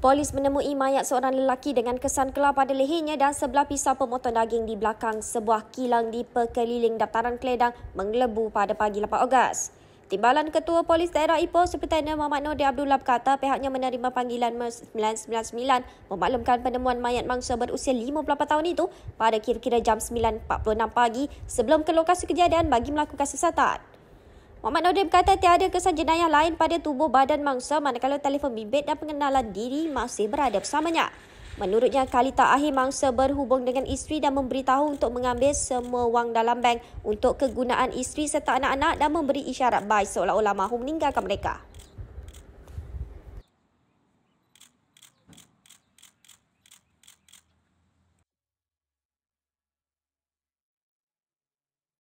Polis menemui mayat seorang lelaki dengan kesan kelam pada lehernya dan sebelah pisau pemotong daging di belakang sebuah kilang di pekeliling dataran Kledang menglebu pada pagi 8 Ogos. Timbalan Ketua Polis Daerah Ipoh Sepertina Muhammad Nordi Abdul Lab kata pihaknya menerima panggilan MERS 999 memaklumkan penemuan mayat mangsa berusia 58 tahun itu pada kira-kira jam 9.46 pagi sebelum ke lokasi kejadian bagi melakukan sesatan. Muhammad Nordin berkata tiada kesan jenayah lain pada tubuh badan mangsa manakala telefon bimbit dan pengenalan diri masih berada bersamanya. Menurutnya, Kalita akhir mangsa berhubung dengan isteri dan memberitahu untuk mengambil semua wang dalam bank untuk kegunaan isteri serta anak-anak dan memberi isyarat baik seolah-olah mahu meninggalkan mereka.